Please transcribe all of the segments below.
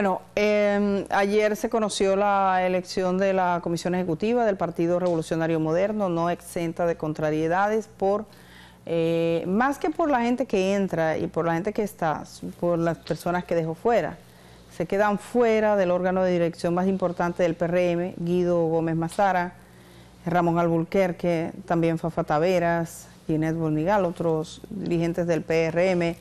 Bueno, em, ayer se conoció la elección de la Comisión Ejecutiva del Partido Revolucionario Moderno, no exenta de contrariedades por... Eh, más que por la gente que entra y por la gente que está, por las personas que dejó fuera. Se quedan fuera del órgano de dirección más importante del PRM, Guido Gómez Mazara, Ramón Albulquerque, también Fafa Taveras, es Bonigal, otros dirigentes del PRM,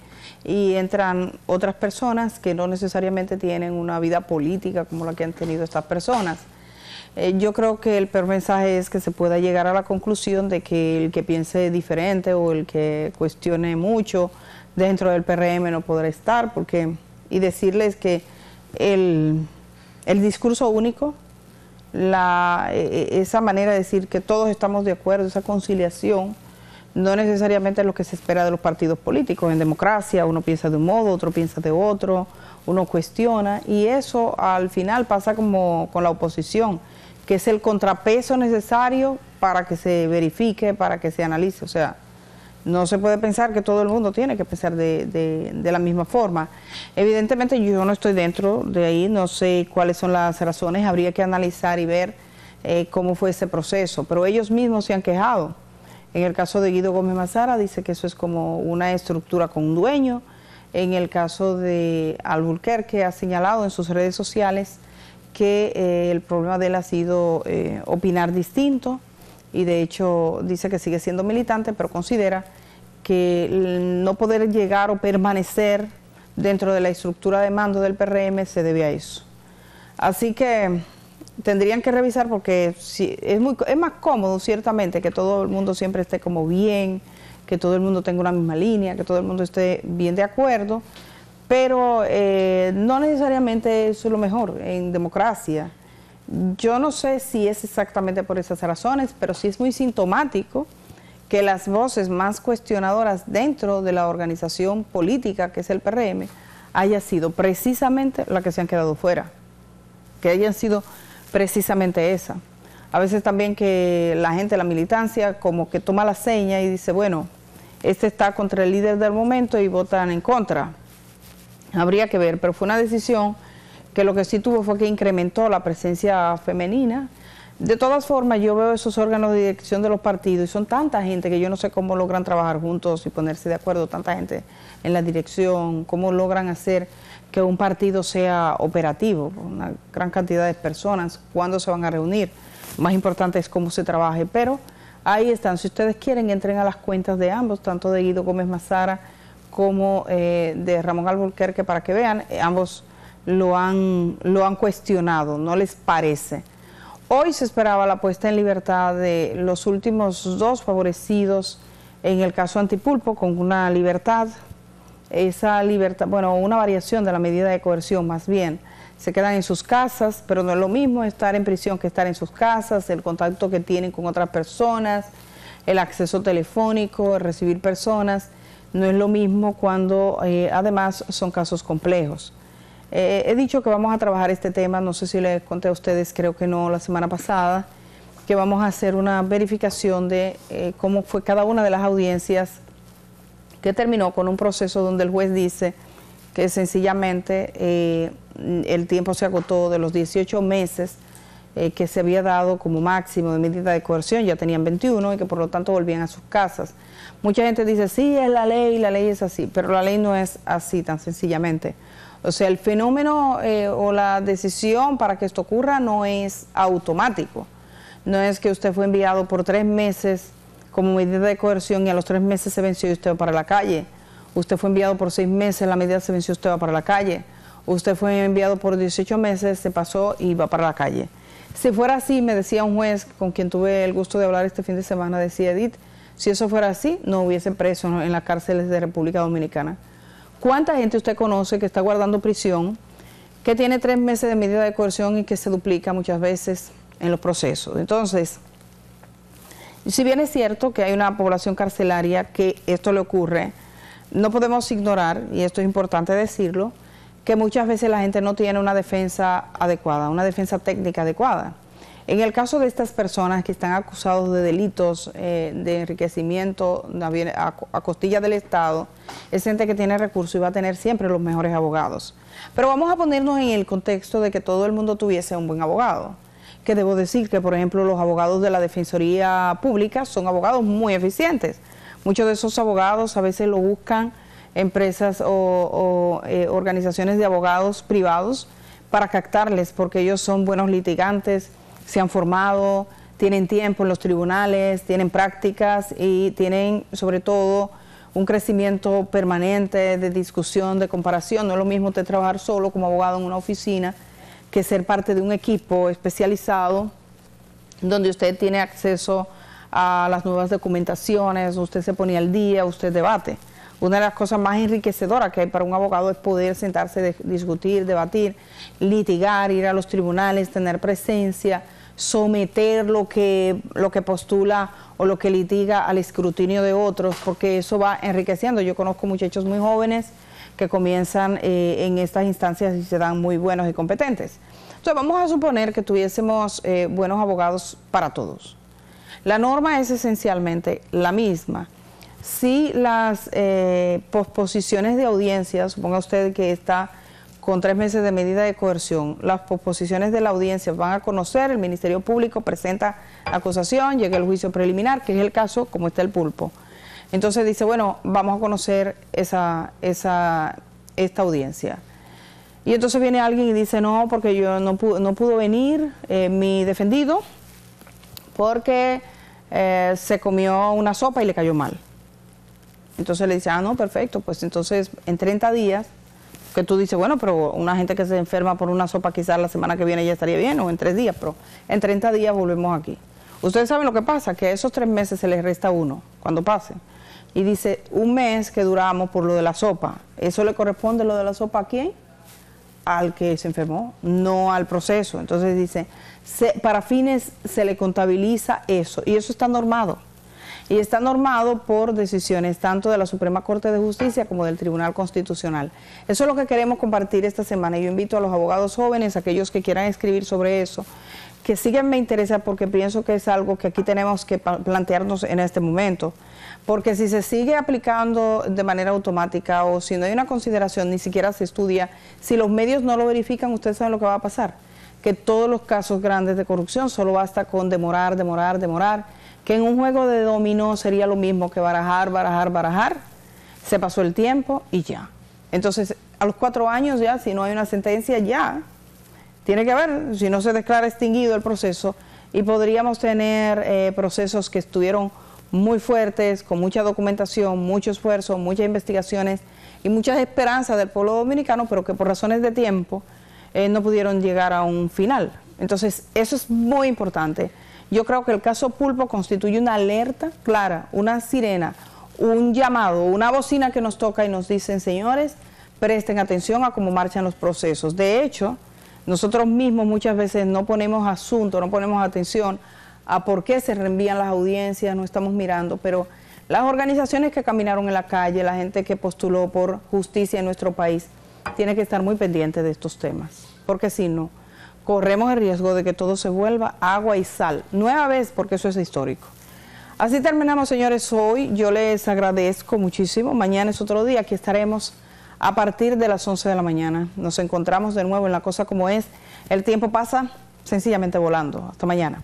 y entran otras personas que no necesariamente tienen una vida política como la que han tenido estas personas. Eh, yo creo que el peor mensaje es que se pueda llegar a la conclusión de que el que piense diferente o el que cuestione mucho dentro del PRM no podrá estar, porque y decirles que el, discurso único, e, e, esa manera de decir que todos estamos de acuerdo, esa conciliación, no necesariamente lo que se espera de los partidos políticos. En democracia uno piensa de un modo, otro piensa de otro, uno cuestiona y eso al final pasa como con la oposición, que es el contrapeso necesario para que se verifique, para que se analice. O sea, no se puede pensar que todo el mundo tiene que pensar de, la misma forma. Evidentemente yo no estoy dentro de ahí, no sé cuáles son las razones, habría que analizar y ver eh, cómo fue ese proceso, pero ellos mismos se han quejado en el caso de Guido Gómez Mazara dice que eso es como una estructura con un dueño. En el caso de que ha señalado en sus redes sociales que eh, el problema de él ha sido eh, opinar distinto y de hecho dice que sigue siendo militante, pero considera que no poder llegar o permanecer dentro de la estructura de mando del PRM se debe a eso. Así que tendrían que revisar porque si, es, muy, más cómodo, ciertamente, que todo el mundo siempre esté como bien, que todo el mundo tenga una misma línea, que todo el mundo esté bien de acuerdo, pero eh, no necesariamente es lo mejor en democracia. Yo no sé si es exactamente por esas razones, pero sí es muy sintomático que las voces más cuestionadoras dentro de la organización política que es el PRM haya sido precisamente las que se han quedado fuera, que hayan sido precisamente esa. A veces también que la gente, la militancia, como que toma la seña y dice, bueno, este está contra el líder del momento y votan en contra. Habría que ver, pero fue una decisión que lo que sí tuvo fue que incrementó la presencia femenina de todas formas, yo veo esos órganos de dirección de los partidos y son tanta gente que yo no sé cómo logran trabajar juntos y ponerse de acuerdo, tanta gente en la dirección, cómo logran hacer que un partido sea operativo, una gran cantidad de personas, cuándo se van a reunir. Más importante es cómo se trabaje, pero ahí están. Si ustedes quieren, entren a las cuentas de ambos, tanto de Guido Gómez Mazara como eh, de Ramón Alburquerque, para que vean, eh, ambos lo han, lo han cuestionado, no les parece. Hoy se esperaba la puesta en libertad de los últimos dos favorecidos en el caso Antipulpo con una libertad, esa libertad, bueno, una variación de la medida de coerción más bien. Se quedan en sus casas, pero no es lo mismo estar en prisión que estar en sus casas, el contacto que tienen con otras personas, el acceso telefónico, recibir personas, no es lo mismo cuando eh, además son casos complejos. Eh, he dicho que vamos a trabajar este tema, no sé si les conté a ustedes, creo que no, la semana pasada, que vamos a hacer una verificación de eh, cómo fue cada una de las audiencias que terminó con un proceso donde el juez dice que sencillamente eh, el tiempo se agotó de los 18 meses que se había dado como máximo de medida de coerción, ya tenían 21 y que por lo tanto volvían a sus casas. Mucha gente dice, sí, es la ley, la ley es así, pero la ley no es así tan sencillamente. O sea, el fenómeno eh, o la decisión para que esto ocurra no es automático. No es que usted fue enviado por tres meses como medida de coerción y a los tres meses se venció y usted va para la calle. Usted fue enviado por seis meses, la medida se venció y usted va para la calle. Usted fue enviado por 18 meses, se pasó y va para la calle. Si fuera así, me decía un juez con quien tuve el gusto de hablar este fin de semana, decía Edith, si eso fuera así, no hubiese presos en las cárceles de República Dominicana. ¿Cuánta gente usted conoce que está guardando prisión, que tiene tres meses de medida de coerción y que se duplica muchas veces en los procesos? Entonces, si bien es cierto que hay una población carcelaria que esto le ocurre, no podemos ignorar, y esto es importante decirlo, que muchas veces la gente no tiene una defensa adecuada, una defensa técnica adecuada. En el caso de estas personas que están acusados de delitos eh, de enriquecimiento a, costilla del Estado, es gente que tiene recursos y va a tener siempre los mejores abogados. Pero vamos a ponernos en el contexto de que todo el mundo tuviese un buen abogado que debo decir que, por ejemplo, los abogados de la Defensoría Pública son abogados muy eficientes. Muchos de esos abogados a veces lo buscan empresas o, eh, organizaciones de abogados privados para captarles, porque ellos son buenos litigantes, se han formado, tienen tiempo en los tribunales, tienen prácticas y tienen sobre todo un crecimiento permanente de discusión, de comparación. No es lo mismo te trabajar solo como abogado en una oficina que ser parte de un equipo especializado donde usted tiene acceso a las nuevas documentaciones, usted se pone al día, usted debate una de las cosas más enriquecedoras que hay para un abogado es poder sentarse, discutir, debatir, litigar, ir a los tribunales, tener presencia, someter lo que, lo que postula o lo que litiga al escrutinio de otros, porque eso va enriqueciendo. Yo conozco muchachos muy jóvenes que comienzan eh, en estas instancias y se dan muy buenos y competentes. Entonces vamos a suponer que tuviésemos eh, buenos abogados para todos. La norma es esencialmente la misma si las eh, posposiciones de audiencia, suponga usted que está con tres meses de medida de coerción, las posposiciones de la audiencia van a conocer, el Ministerio Público presenta acusación, llega el juicio preliminar, que es el caso como está el pulpo. Entonces dice, bueno, vamos a conocer esa, esta audiencia. Y entonces viene alguien y dice, no, porque yo no, pudo, no pudo venir eh, mi defendido porque eh, se comió una sopa y le cayó mal. Entonces le dice, ah, no, perfecto, pues entonces en 30 días, que tú dices, bueno, pero una gente que se enferma por una sopa quizás la semana que viene ya estaría bien, o en tres días, pero en 30 días volvemos aquí. Ustedes saben lo que pasa, que a esos tres meses se les resta uno cuando pase. Y dice, un mes que duramos por lo de la sopa, ¿eso le corresponde lo de la sopa a quién? Al que se enfermó, no al proceso. Entonces dice, se, para fines se le contabiliza eso, y eso está normado y está normado por decisiones tanto de la Suprema Corte de Justicia como del Tribunal Constitucional. Eso es lo que queremos compartir esta semana. Yo invito a los abogados jóvenes, aquellos que quieran escribir sobre eso, que sigan me interesa porque pienso que es algo que aquí tenemos que plantearnos en este momento. Porque si se sigue aplicando de manera automática o si no hay una consideración, ni siquiera se estudia, si los medios no lo verifican, ustedes saben lo que va a pasar. Que todos los casos grandes de corrupción solo basta con demorar, demorar, demorar que en un juego de dominó sería lo mismo que barajar, barajar, barajar. Se pasó el tiempo y ya. Entonces, a los cuatro años ya, si no hay una sentencia, ya. Tiene que haber, si no se declara extinguido el proceso, y podríamos tener eh, procesos que estuvieron muy fuertes, con mucha documentación, mucho esfuerzo, muchas investigaciones y muchas esperanzas del pueblo dominicano, pero que por razones de tiempo eh, no pudieron llegar a un final. Entonces, eso es muy importante. Yo creo que el caso Pulpo constituye una alerta clara, una sirena, un llamado, una bocina que nos toca y nos dicen, señores, presten atención a cómo marchan los procesos. De hecho, nosotros mismos muchas veces no ponemos asunto, no ponemos atención a por qué se reenvían las audiencias, no estamos mirando, pero las organizaciones que caminaron en la calle, la gente que postuló por justicia en nuestro país, tiene que estar muy pendiente de estos temas, porque si no, corremos el riesgo de que todo se vuelva agua y sal. Nueva vez, porque eso es histórico. Así terminamos, señores, hoy. Yo les agradezco muchísimo. Mañana es otro día. Aquí estaremos a partir de las 11 de la mañana. Nos encontramos de nuevo en La Cosa Como Es. El tiempo pasa sencillamente volando. Hasta mañana.